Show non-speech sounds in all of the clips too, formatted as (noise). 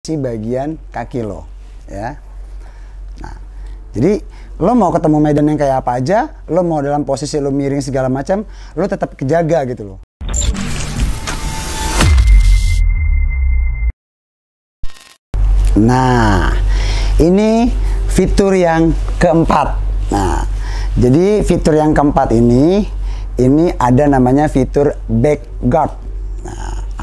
si bagian kaki lo ya nah jadi lo mau ketemu medan yang kayak apa aja lo mau dalam posisi lo miring segala macam lo tetap kejaga gitu lo. nah ini fitur yang keempat nah jadi fitur yang keempat ini ini ada namanya fitur back guard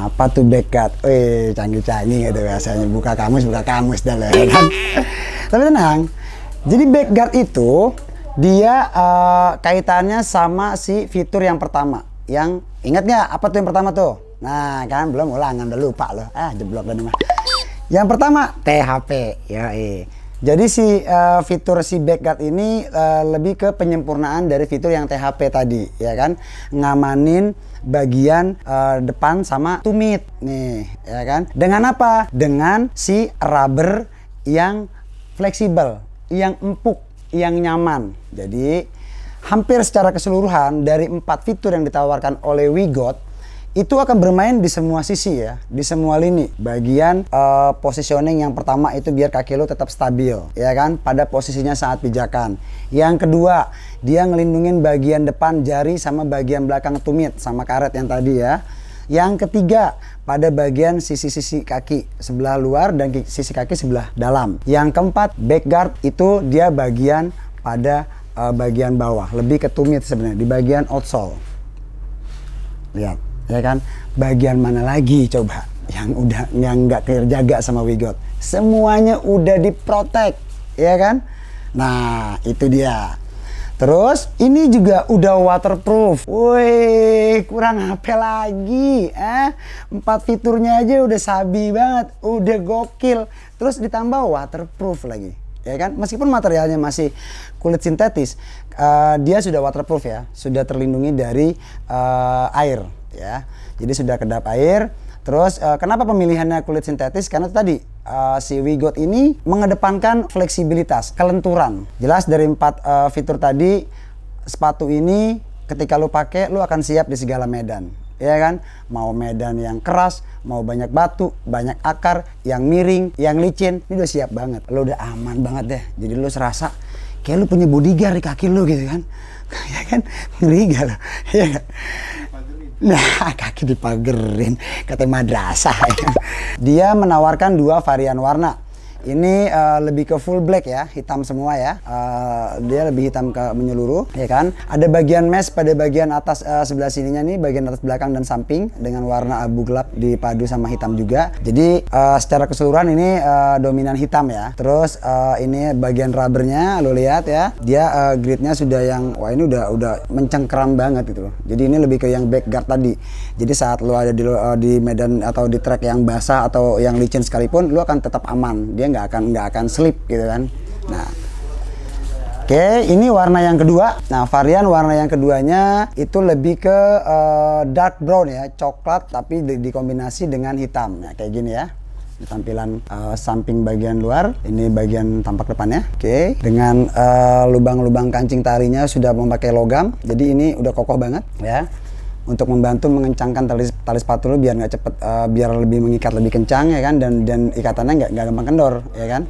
apa tuh backcut? eh canggih-canggih gitu biasanya buka kamus buka kamus dah lah ya kan tapi tenang jadi backguard itu dia uh, kaitannya sama si fitur yang pertama yang ingat nggak apa tuh yang pertama tuh nah kan belum ulangan udah lupa loh ah jeblok dan mah yang pertama THP ya eh jadi si uh, fitur si backguard ini uh, lebih ke penyempurnaan dari fitur yang THP tadi, ya kan? Ngamanin bagian uh, depan sama tumit nih, ya kan? Dengan apa? Dengan si rubber yang fleksibel, yang empuk, yang nyaman. Jadi hampir secara keseluruhan dari empat fitur yang ditawarkan oleh Wigot itu akan bermain di semua sisi ya, di semua lini. Bagian uh, positioning yang pertama itu biar kaki lo tetap stabil, ya kan, pada posisinya saat pijakan. Yang kedua, dia ngelindungin bagian depan jari sama bagian belakang tumit sama karet yang tadi ya. Yang ketiga, pada bagian sisi-sisi kaki sebelah luar dan sisi kaki sebelah dalam. Yang keempat, back guard itu dia bagian pada uh, bagian bawah, lebih ke tumit sebenarnya di bagian outsole. Lihat ya kan bagian mana lagi coba yang udah yang nggak terjaga sama Wigot semuanya udah diprotek ya kan nah itu dia terus ini juga udah waterproof woi kurang HP lagi eh empat fiturnya aja udah sabi banget udah gokil terus ditambah waterproof lagi ya kan meskipun materialnya masih kulit sintetis uh, dia sudah waterproof ya sudah terlindungi dari uh, air ya. Jadi sudah kedap air. Terus uh, kenapa pemilihannya kulit sintetis? Karena tadi uh, si Wigot ini mengedepankan fleksibilitas, kelenturan. Jelas dari empat uh, fitur tadi sepatu ini ketika lu pakai lu akan siap di segala medan ya kan mau medan yang keras mau banyak batu banyak akar yang miring yang licin ini udah siap banget Lu udah aman banget deh jadi lu serasa kayak lu punya bodyguard di kaki lu gitu kan (laughs) ya kan ngeri gak lo Nah, (laughs) kaki dipagerin, kata madrasah. (laughs) Dia menawarkan dua varian warna, ini uh, lebih ke full black ya, hitam semua ya. Uh, dia lebih hitam ke menyeluruh, ya kan? Ada bagian mesh pada bagian atas uh, sebelah sininya nih, bagian atas belakang dan samping dengan warna abu gelap dipadu sama hitam juga. Jadi uh, secara keseluruhan ini uh, dominan hitam ya. Terus uh, ini bagian rubbernya, lo lihat ya, dia uh, gridnya sudah yang wah ini udah udah mencengkeram banget gitu Jadi ini lebih ke yang backguard tadi. Jadi saat lo ada di uh, di medan atau di track yang basah atau yang licin sekalipun, lo akan tetap aman. Dia nggak nggak akan nggak akan slip gitu kan nah Oke, okay, ini warna yang kedua. Nah, varian warna yang keduanya itu lebih ke uh, dark brown ya, coklat tapi di dikombinasi dengan hitam. Ya, kayak gini ya. Tampilan uh, samping bagian luar, ini bagian tampak depannya. Oke, okay. dengan eh, lubang-lubang uh, lubang -lubang kancing tarinya sudah memakai logam. Jadi ini udah kokoh banget ya untuk membantu mengencangkan tali tali sepatu lu biar nggak cepet uh, biar lebih mengikat lebih kencang ya kan dan dan ikatannya nggak nggak gampang kendor ya kan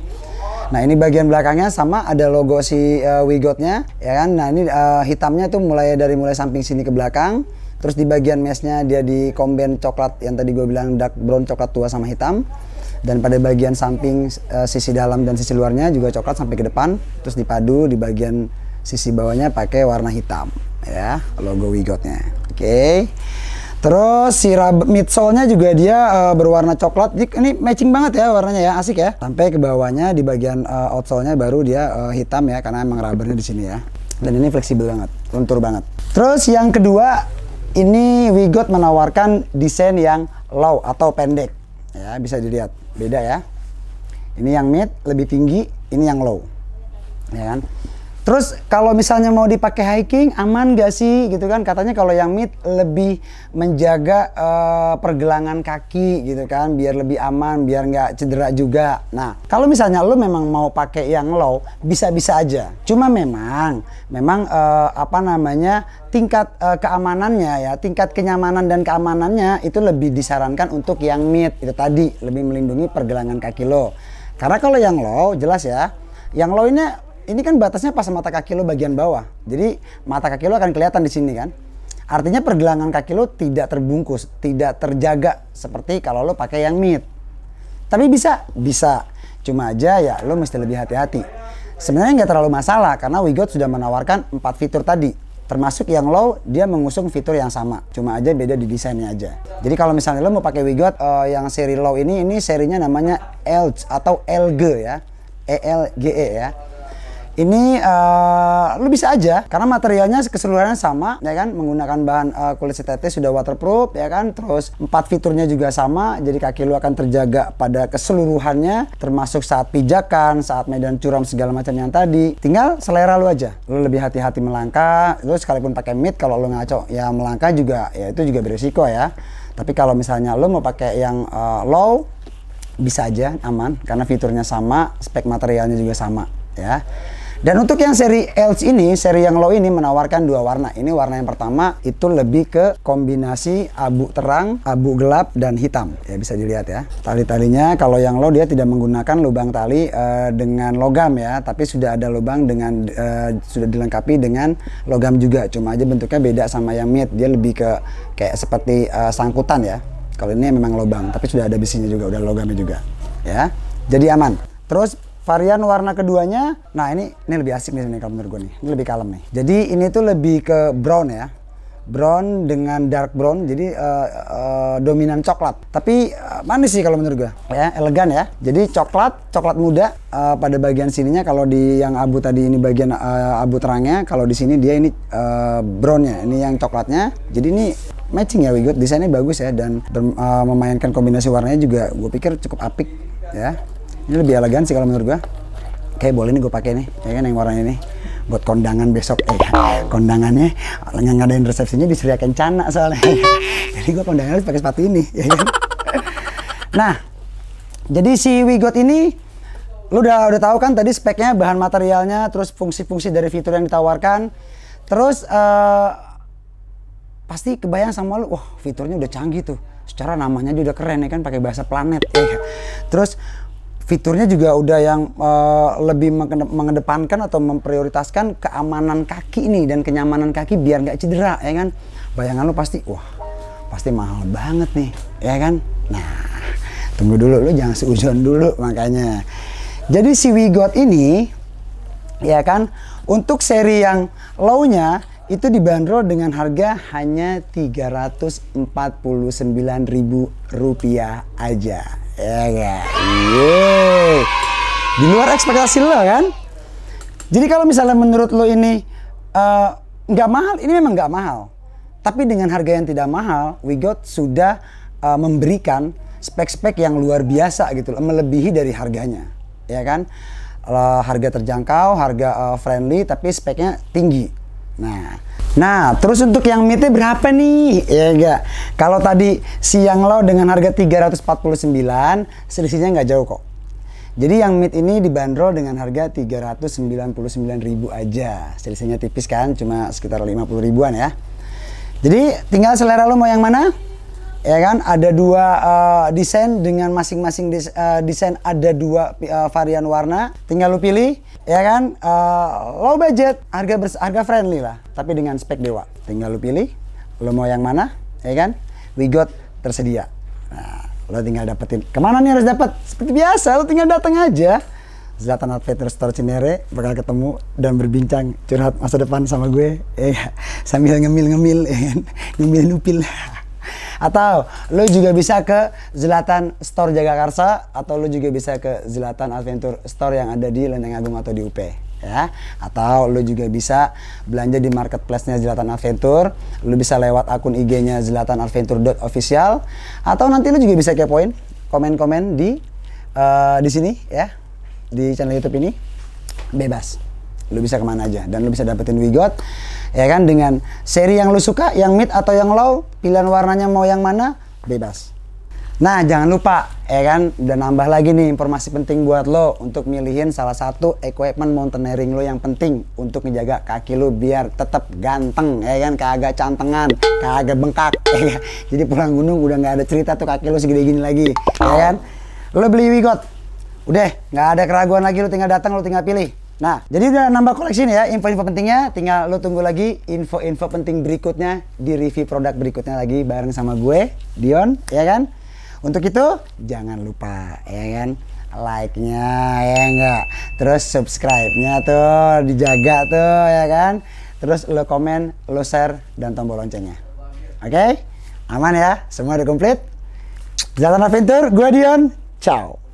nah ini bagian belakangnya sama ada logo si uh, wigotnya ya kan nah ini uh, hitamnya tuh mulai dari mulai samping sini ke belakang terus di bagian mesnya dia di komben coklat yang tadi gue bilang dark brown coklat tua sama hitam dan pada bagian samping uh, sisi dalam dan sisi luarnya juga coklat sampai ke depan terus dipadu di bagian sisi bawahnya pakai warna hitam ya logo wigotnya oke okay. terus si midsole-nya juga dia uh, berwarna coklat ini matching banget ya warnanya ya asik ya sampai ke bawahnya di bagian uh, outsole-nya baru dia uh, hitam ya karena emang rubbernya di sini ya dan ini fleksibel banget luntur banget terus yang kedua ini Wigot menawarkan desain yang low atau pendek ya bisa dilihat beda ya ini yang mid lebih tinggi ini yang low ya kan Terus kalau misalnya mau dipakai hiking aman gak sih gitu kan katanya kalau yang mid lebih menjaga uh, pergelangan kaki gitu kan biar lebih aman biar nggak cedera juga. Nah kalau misalnya lo memang mau pakai yang low bisa-bisa aja. Cuma memang memang uh, apa namanya tingkat uh, keamanannya ya tingkat kenyamanan dan keamanannya itu lebih disarankan untuk yang mid itu tadi lebih melindungi pergelangan kaki lo. Karena kalau yang low jelas ya yang low ini ini kan batasnya pas mata kaki lo bagian bawah. Jadi mata kaki lo akan kelihatan di sini kan. Artinya pergelangan kaki lo tidak terbungkus, tidak terjaga seperti kalau lo pakai yang mid. Tapi bisa, bisa. Cuma aja ya lo mesti lebih hati-hati. Sebenarnya nggak terlalu masalah karena Wigot sudah menawarkan empat fitur tadi. Termasuk yang low, dia mengusung fitur yang sama. Cuma aja beda di desainnya aja. Jadi kalau misalnya lo mau pakai Wigot uh, eh, yang seri low ini, ini serinya namanya Elge atau elge ya. ELGE e ya ini uh, lu bisa aja karena materialnya keseluruhannya sama ya kan menggunakan bahan uh, kulit sintetis sudah waterproof ya kan terus empat fiturnya juga sama jadi kaki lu akan terjaga pada keseluruhannya termasuk saat pijakan saat medan curam segala macam yang tadi tinggal selera lu aja lu lebih hati-hati melangkah terus sekalipun pakai mid kalau lu ngaco ya melangkah juga ya itu juga beresiko ya tapi kalau misalnya lu mau pakai yang uh, low bisa aja aman karena fiturnya sama spek materialnya juga sama ya dan untuk yang seri else ini, seri yang low ini menawarkan dua warna. Ini warna yang pertama itu lebih ke kombinasi abu terang, abu gelap, dan hitam. Ya bisa dilihat ya. Tali-talinya kalau yang low dia tidak menggunakan lubang tali uh, dengan logam ya, tapi sudah ada lubang dengan uh, sudah dilengkapi dengan logam juga. Cuma aja bentuknya beda sama yang mid. Dia lebih ke kayak seperti uh, sangkutan ya. Kalau ini memang lubang, tapi sudah ada besinya juga, udah logamnya juga. Ya. Jadi aman. Terus varian warna keduanya nah ini ini lebih asik nih sebenarnya kalau menurut gue nih ini lebih kalem nih jadi ini tuh lebih ke brown ya brown dengan dark brown jadi uh, uh, dominan coklat tapi uh, manis sih kalau menurut gua, ya elegan ya jadi coklat coklat muda uh, pada bagian sininya kalau di yang abu tadi ini bagian uh, abu terangnya kalau di sini dia ini uh, brownnya ini yang coklatnya jadi ini matching ya Wigot desainnya bagus ya dan uh, memainkan kombinasi warnanya juga gue pikir cukup apik ya ini lebih elegan sih kalau menurut gua kayak boleh nih gue pakai nih ya kan yang warnanya nih buat kondangan besok eh kondangannya yang ngadain resepsinya disediakan cana soalnya (laughs) jadi gue kondangan harus pakai sepatu ini ya kan nah jadi si Wigot ini lu udah udah tahu kan tadi speknya bahan materialnya terus fungsi-fungsi dari fitur yang ditawarkan terus uh, pasti kebayang sama lu wah fiturnya udah canggih tuh secara namanya juga keren ya kan pakai bahasa planet ya. Kan? terus fiturnya juga udah yang uh, lebih mengedepankan atau memprioritaskan keamanan kaki nih dan kenyamanan kaki biar nggak cedera ya kan bayangan lo pasti wah pasti mahal banget nih ya kan nah tunggu dulu lo jangan seujon dulu makanya jadi si Wigot ini ya kan untuk seri yang low-nya itu dibanderol dengan harga hanya rp rupiah aja ya, ya. yeah. di luar ekspektasi lo kan jadi kalau misalnya menurut lo ini eh, nggak uh, mahal ini memang nggak mahal tapi dengan harga yang tidak mahal We Got sudah uh, memberikan spek-spek yang luar biasa gitu loh, melebihi dari harganya ya kan uh, harga terjangkau harga uh, friendly tapi speknya tinggi Nah, nah terus untuk yang mitnya berapa nih? Ya enggak. Kalau tadi siang lo dengan harga 349, selisihnya nggak jauh kok. Jadi yang mid ini dibanderol dengan harga 399.000 aja. Selisihnya tipis kan, cuma sekitar 50 ribuan ya. Jadi tinggal selera lo mau yang mana? ya kan ada dua uh, desain dengan masing-masing des, uh, desain ada dua uh, varian warna tinggal lu pilih ya kan uh, low budget harga bers harga friendly lah tapi dengan spek dewa tinggal lu pilih lu mau yang mana ya kan we got tersedia nah, lo tinggal dapetin kemana nih harus dapat seperti biasa lo tinggal datang aja Zlatan Adventure Store Cinere bakal ketemu dan berbincang curhat masa depan sama gue eh, sambil ngemil-ngemil eh, ngemil-nupil atau lo juga bisa ke Zlatan Store Jagakarsa atau lo juga bisa ke Zlatan Adventure Store yang ada di Lenteng Agung atau di UP ya atau lo juga bisa belanja di marketplace-nya Zlatan Adventure lo bisa lewat akun IG-nya Zlatan Adventure official atau nanti lo juga bisa kepoin komen-komen di uh, di sini ya di channel YouTube ini bebas lu bisa kemana aja dan lu bisa dapetin wigot ya kan dengan seri yang lu suka yang mid atau yang low pilihan warnanya mau yang mana bebas Nah, jangan lupa ya kan udah nambah lagi nih informasi penting buat lo untuk milihin salah satu equipment mountaineering lo yang penting untuk menjaga kaki lo biar tetap ganteng ya kan kagak cantengan, kagak bengkak (laughs) ya kan? Jadi pulang gunung udah nggak ada cerita tuh kaki lo segede gini lagi ya kan. Lo beli wigot. Udah, nggak ada keraguan lagi lo tinggal datang lo tinggal pilih. Nah, jadi udah nambah koleksi nih ya, info-info pentingnya tinggal lo tunggu lagi info-info penting berikutnya di review produk berikutnya lagi bareng sama gue, Dion, ya kan? Untuk itu, jangan lupa, ya kan? Like-nya, ya enggak? Terus subscribe-nya tuh, dijaga tuh, ya kan? Terus lo komen, lo share, dan tombol loncengnya. Oke? Okay? Aman ya? Semua udah komplit? Jalan Aventur, gue Dion, ciao!